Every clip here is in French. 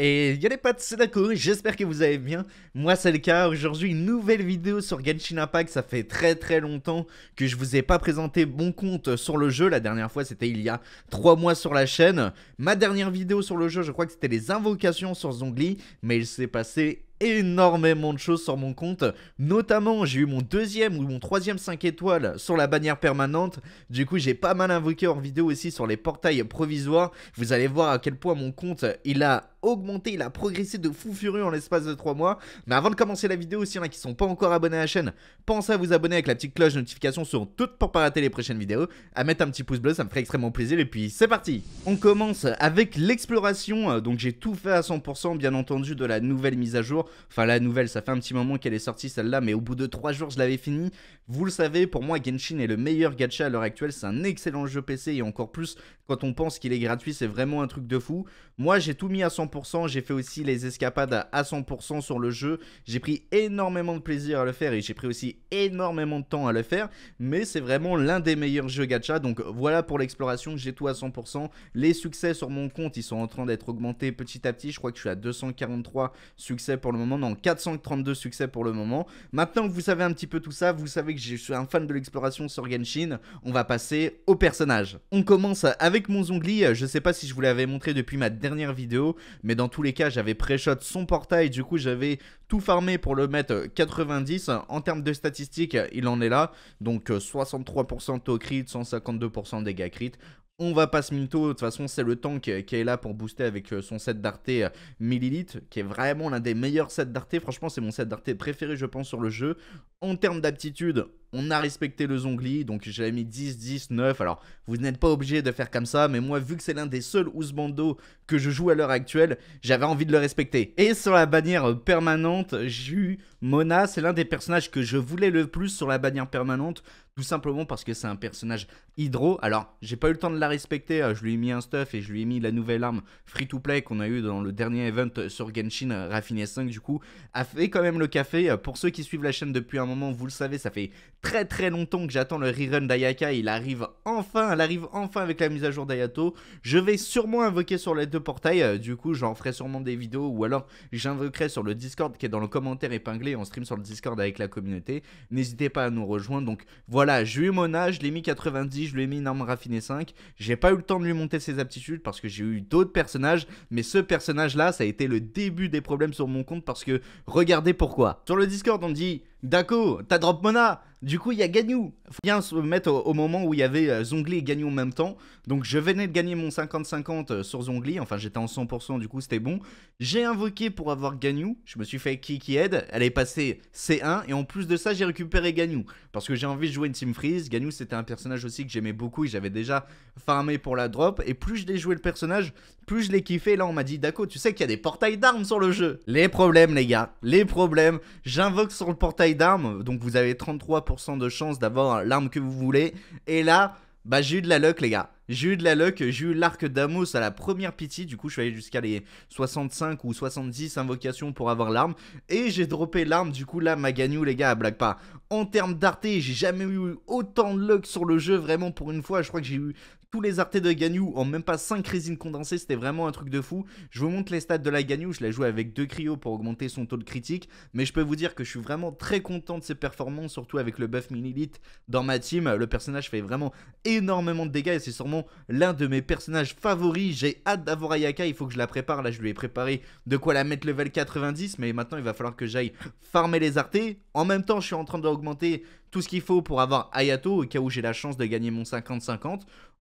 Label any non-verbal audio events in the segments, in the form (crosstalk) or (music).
Et les pas de d'accord, j'espère que vous allez bien. Moi c'est le cas, aujourd'hui une nouvelle vidéo sur Genshin Impact, ça fait très très longtemps que je vous ai pas présenté mon compte sur le jeu, la dernière fois c'était il y a 3 mois sur la chaîne. Ma dernière vidéo sur le jeu, je crois que c'était les invocations sur Zongli, mais il s'est passé énormément de choses sur mon compte. Notamment, j'ai eu mon deuxième ou mon troisième 5 étoiles sur la bannière permanente. Du coup, j'ai pas mal invoqué en vidéo aussi sur les portails provisoires. Vous allez voir à quel point mon compte, il a augmenté, il a progressé de fou furieux en l'espace de 3 mois. Mais avant de commencer la vidéo, s'il y en a qui sont pas encore abonnés à la chaîne, pensez à vous abonner avec la petite cloche de notification sur toutes pour pas rater les prochaines vidéos, à mettre un petit pouce bleu, ça me ferait extrêmement plaisir et puis c'est parti On commence avec l'exploration, donc j'ai tout fait à 100% bien entendu de la nouvelle mise à jour, enfin la nouvelle, ça fait un petit moment qu'elle est sortie celle-là, mais au bout de 3 jours je l'avais fini. Vous le savez, pour moi Genshin est le meilleur gacha à l'heure actuelle, c'est un excellent jeu PC et encore plus quand on pense qu'il est gratuit, c'est vraiment un truc de fou. Moi j'ai tout mis à 100%, j'ai fait aussi les escapades à 100% sur le jeu. J'ai pris énormément de plaisir à le faire et j'ai pris aussi énormément de temps à le faire. Mais c'est vraiment l'un des meilleurs jeux gacha. Donc voilà pour l'exploration, j'ai tout à 100%. Les succès sur mon compte, ils sont en train d'être augmentés petit à petit. Je crois que je suis à 243 succès pour le moment. Non, 432 succès pour le moment. Maintenant que vous savez un petit peu tout ça, vous savez que je suis un fan de l'exploration sur Genshin. On va passer au personnage. On commence avec mon Zongli. Je sais pas si je vous l'avais montré depuis ma dernière vidéo, mais dans tous les cas, j'avais pré-shot son portail. Du coup, j'avais tout farmé pour le mettre 90. En termes de statistiques, il en est là. Donc 63% euh, taux crit, 152% dégâts crit. On va pas se minto, de toute façon c'est le tank euh, qui est là pour booster avec euh, son set d'arté millilitres, qui est vraiment l'un des meilleurs sets d'arté, franchement c'est mon set d'arté préféré je pense sur le jeu. En termes d'aptitude, on a respecté le Zongli, donc j'avais mis 10, 10, 9. Alors, vous n'êtes pas obligé de faire comme ça, mais moi, vu que c'est l'un des seuls Ousbando que je joue à l'heure actuelle, j'avais envie de le respecter. Et sur la bannière permanente, j'ai eu Mona, c'est l'un des personnages que je voulais le plus sur la bannière permanente, tout simplement parce que c'est un personnage hydro. Alors, j'ai pas eu le temps de la respecter, euh, je lui ai mis un stuff et je lui ai mis la nouvelle arme free to play qu'on a eu dans le dernier event sur Genshin euh, Raffiné 5 du coup, a fait quand même le café. Euh, pour ceux qui suivent la chaîne depuis un moment, vous le savez, ça fait très très longtemps que j'attends le rerun d'Ayaka. Il arrive enfin, elle arrive enfin avec la mise à jour d'Ayato. Je vais sûrement invoquer sur les deux portails. Euh, du coup, j'en ferai sûrement des vidéos ou alors j'invoquerai sur le Discord qui est dans le commentaire épinglé. On stream sur le Discord avec la communauté. N'hésitez pas à nous rejoindre. Donc voilà, j'ai eu Mona, je l'ai mis 90, je lui mis une arme raffinée 5. J'ai pas eu le temps de lui monter ses aptitudes parce que j'ai eu d'autres personnages. Mais ce personnage là, ça a été le début des problèmes sur mon compte parce que regardez pourquoi. Sur le Discord, on dit Dako, t'as drop Mona du coup, il y a Gagnou. Faut bien se mettre au, moment où il y avait euh, Zongli et Ganyu en même temps. Donc, je venais de gagner mon 50-50 euh, sur Zongli. Enfin, j'étais en 100%, du coup, c'était bon. J'ai invoqué pour avoir Ganyu. Je me suis fait Kiki Head. Elle est passée C1. Et en plus de ça, j'ai récupéré Ganyu. Parce que j'ai envie de jouer une Team Freeze. Gagnou, c'était un personnage aussi que j'aimais beaucoup et j'avais déjà farmé pour la drop. Et plus je l'ai joué le personnage, plus je l'ai kiffé. là, on m'a dit, Daco, tu sais qu'il y a des portails d'armes sur le jeu. Les problèmes, les gars. Les problèmes. J'invoque sur le portail d'armes. Donc, vous avez 33% de chance d'avoir l'arme que vous voulez. Et là, bah j'ai eu de la luck les gars. J'ai eu de la luck, j'ai eu l'arc d'Amos à la première pitié, du coup je suis allé jusqu'à les 65 ou 70 invocations pour avoir l'arme, et j'ai droppé l'arme, du coup là ma Ganyu les gars, à blague pas. En termes d'arté, j'ai jamais eu autant de luck sur le jeu, vraiment pour une fois, je crois que j'ai eu tous les artés de Ganyu en même pas 5 résines condensées, c'était vraiment un truc de fou. Je vous montre les stats de la Ganyu, je la joue avec 2 cryos pour augmenter son taux de critique, mais je peux vous dire que je suis vraiment très content de ses performances, surtout avec le buff Minilith dans ma team, le personnage fait vraiment énormément de dégâts et c'est l'un de mes personnages favoris. J'ai hâte d'avoir Ayaka, il faut que je la prépare. Là, je lui ai préparé de quoi la mettre level 90, mais maintenant, il va falloir que j'aille farmer les Arte En même temps, je suis en train d'augmenter tout ce qu'il faut pour avoir Ayato, au cas où j'ai la chance de gagner mon 50-50.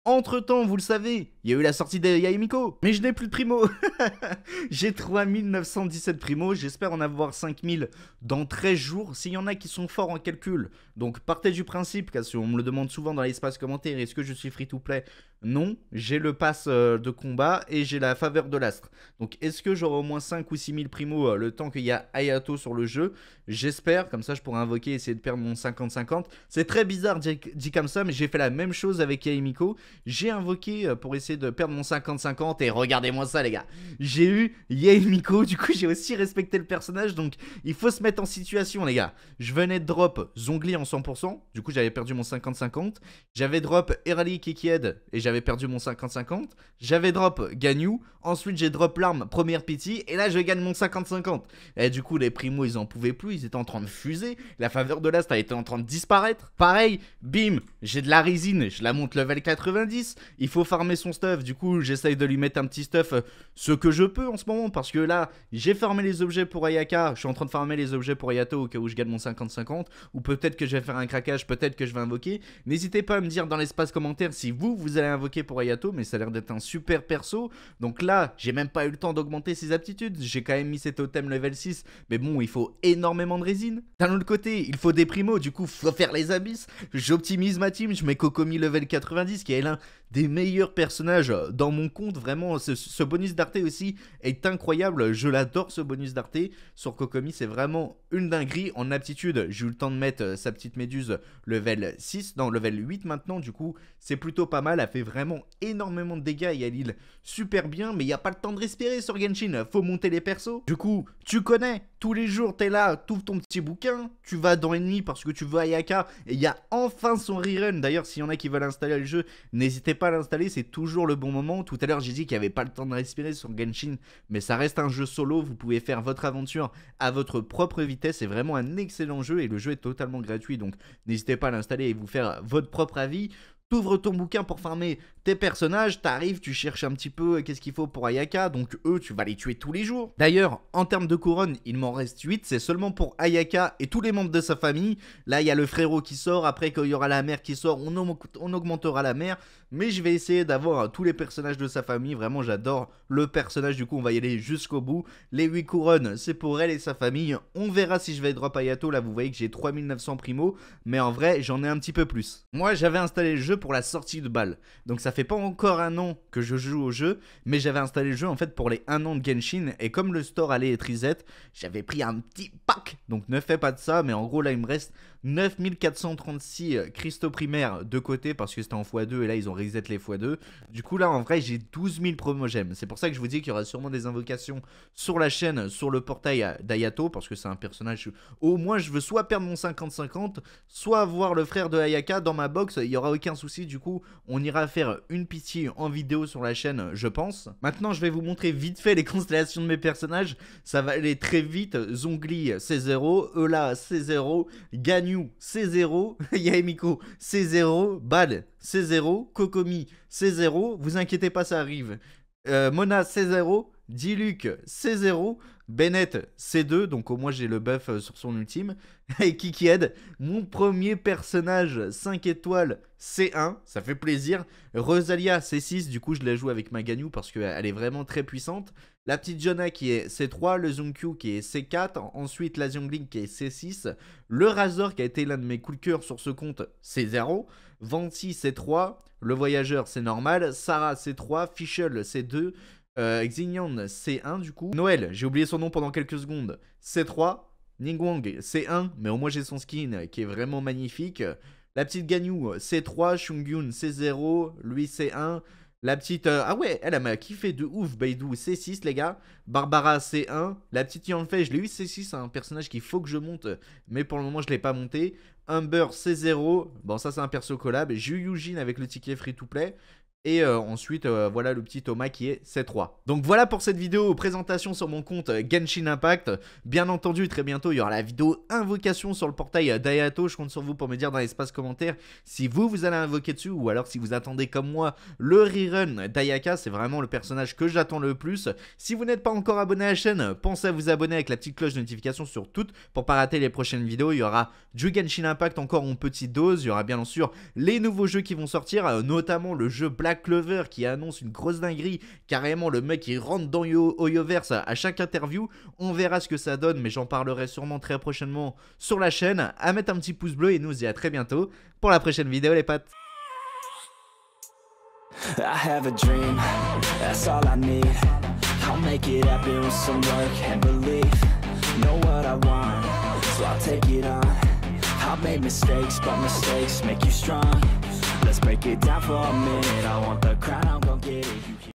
Entre temps, vous le savez, il y a eu la sortie de Yaimiko, mais je n'ai plus de primo. (laughs) J'ai 3917 primo, j'espère en avoir 5000 dans 13 jours, s'il y en a qui sont forts en calcul. Donc partez du principe, parce qu'on on me le demande souvent dans l'espace commentaire, est-ce que je suis free to play non, j'ai le pass euh, de combat et j'ai la faveur de l'astre. Donc est-ce que j'aurai au moins 5 ou 6 000 primo euh, le temps qu'il y a Ayato sur le jeu J'espère, comme ça je pourrais invoquer et essayer de perdre mon 50-50. C'est très bizarre dit, comme ça, mais j'ai fait la même chose avec Yaimiko. J'ai invoqué euh, pour essayer de perdre mon 50-50 et regardez-moi ça les gars. J'ai eu Yaimiko, du coup j'ai aussi respecté le personnage, donc il faut se mettre en situation les gars. Je venais de drop Zongli en 100%, du coup j'avais perdu mon 50-50. J'avais drop Erali Kikied et j'avais j'avais perdu mon 50-50. J'avais drop Ganyu. Ensuite, j'ai drop l'arme, première Pity Et là, je gagne mon 50-50. Et du coup, les primos, ils en pouvaient plus. Ils étaient en train de fuser. La faveur de l'Ast a été en train de disparaître. Pareil, bim, j'ai de la résine. Je la monte level 90. Il faut farmer son stuff. Du coup, j'essaye de lui mettre un petit stuff. Euh, ce que je peux en ce moment. Parce que là, j'ai farmé les objets pour Ayaka. Je suis en train de farmer les objets pour Ayato au cas où je gagne mon 50-50. Ou peut-être que je vais faire un craquage. Peut-être que je vais invoquer. N'hésitez pas à me dire dans l'espace commentaire si vous, vous allez invoqué pour Ayato, mais ça a l'air d'être un super perso. Donc là, j'ai même pas eu le temps d'augmenter ses aptitudes. J'ai quand même mis cet totems level 6. Mais bon, il faut énormément de résine. D'un autre côté, il faut des primo, Du coup, faut faire les abysses. J'optimise ma team. Je mets Kokomi level 90, qui est l'un des meilleurs personnages dans mon compte. Vraiment, ce, bonus d'Arte aussi est incroyable. Je l'adore, ce bonus d'Arte. Sur Kokomi, c'est vraiment une dinguerie. En aptitude, j'ai eu le temps de mettre sa petite méduse level 6. Non, level 8 maintenant. Du coup, c'est plutôt pas mal. Elle fait vraiment énormément de dégâts y a l'île super bien, mais il n'y a pas le temps de respirer sur Genshin, faut monter les persos. Du coup, tu connais, tous les jours tu es là, tout ton petit bouquin, tu vas dans Ennemi parce que tu veux Ayaka, et il y a enfin son rerun. D'ailleurs, s'il y en a qui veulent installer le jeu, n'hésitez pas à l'installer, c'est toujours le bon moment. Tout à l'heure, j'ai dit qu'il n'y avait pas le temps de respirer sur Genshin, mais ça reste un jeu solo, vous pouvez faire votre aventure à votre propre vitesse, c'est vraiment un excellent jeu et le jeu est totalement gratuit, donc n'hésitez pas à l'installer et vous faire votre propre avis. T'ouvres ton bouquin pour farmer tes personnages, t'arrives, tu cherches un petit peu euh, qu'est-ce qu'il faut pour Ayaka, donc eux, tu vas les tuer tous les jours. D'ailleurs, en termes de couronne, il m'en reste 8, c'est seulement pour Ayaka et tous les membres de sa famille. Là, il y a le frérot qui sort, après qu'il y aura la mère qui sort, on, on augmentera la mère, mais je vais essayer d'avoir euh, tous les personnages de sa famille, vraiment j'adore le personnage, du coup on va y aller jusqu'au bout. Les 8 couronnes, c'est pour elle et sa famille, on verra si je vais drop Ayato, là vous voyez que j'ai 3900 primo, mais en vrai, j'en ai un petit peu plus. Moi, j'avais installé le jeu pour la sortie de balle. Donc ça fait pas encore un an que je joue au jeu, mais j'avais installé le jeu en fait pour les 1 an de Genshin, et comme le store allait être reset, j'avais pris un petit pack. Donc ne fais pas de ça, mais en gros là il me reste 9436 euh, cristaux primaires de côté parce que c'était en x2 et là ils ont reset les x2. Du coup là en vrai j'ai 12 000 promogèmes. C'est pour ça que je vous dis qu'il y aura sûrement des invocations sur la chaîne, sur le portail d'Ayato parce que c'est un personnage au moins je veux soit perdre mon 50-50, soit avoir le frère de Ayaka dans ma box, il y aura aucun souci du coup, on ira faire une pitié en vidéo sur la chaîne, je pense. Maintenant, je vais vous montrer vite fait les constellations de mes personnages. Ça va aller très vite. Zongli, c'est 0. Eula, c'est 0. Ganyu, c'est (laughs) 0. Yaemiko, c'est 0. Bad, c'est 0. Kokomi, c'est 0. Vous inquiétez pas, ça arrive. Euh, Mona, c'est 0. Diluc, c'est 0. Bennett C2, donc au moins j'ai le buff euh, sur son ultime. (laughs) Et Kiki aide. mon premier personnage 5 étoiles C1, ça fait plaisir. Rosalia C6, du coup je la joue avec ma Ganyu parce qu'elle est vraiment très puissante. La petite Jonah qui est C3, le Zonkyu qui est C4, ensuite la Zhongling qui est C6, le Razor qui a été l'un de mes coups de cœur sur ce compte C0, Venti, C3, le Voyageur c'est normal, Sarah C3, Fischl C2, euh, C1 du coup. Noël, j'ai oublié son nom pendant quelques secondes. C3. Ningguang, C1, mais au moins j'ai son skin euh, qui est vraiment magnifique. La petite Ganyu, euh, C3. Shungyun, C0. Lui, C1. La petite. Euh, ah ouais, elle m'a kiffé de ouf. Baidu, C6, les gars. Barbara, C1. La petite Yanfei, je l'ai eu C6, un personnage qu'il faut que je monte, mais pour le moment, je ne l'ai pas monté. Humber, C0. Bon, ça, c'est un perso collab. Juyujin avec le ticket free to play. Et euh, ensuite, euh, voilà le petit Thomas qui est C3. Donc voilà pour cette vidéo présentation sur mon compte euh, Genshin Impact. Bien entendu, très bientôt, il y aura la vidéo invocation sur le portail d'Ayato. Je compte sur vous pour me dire dans l'espace commentaire si vous, vous allez invoquer dessus ou alors si vous attendez comme moi le rerun d'Ayaka. C'est vraiment le personnage que j'attends le plus. Si vous n'êtes pas encore abonné à la chaîne, pensez à vous abonner avec la petite cloche de notification sur toutes pour pas rater les prochaines vidéos. Il y aura du Genshin Impact encore en petite dose. Il y aura bien sûr les nouveaux jeux qui vont sortir, notamment le jeu Black Clover qui annonce une grosse dinguerie, carrément le mec il rentre dans Yo-Yo verse à chaque interview, on verra ce que ça donne, mais j'en parlerai sûrement très prochainement sur la chaîne, à mettre un petit pouce bleu et nous dit à très bientôt pour la prochaine vidéo les pattes I have a dream, that's all I need I'll make it Know what I want, so I'll take it on made mistakes, but mistakes make you strong Let's break it down for a minute I want the crown, I'm gon' get it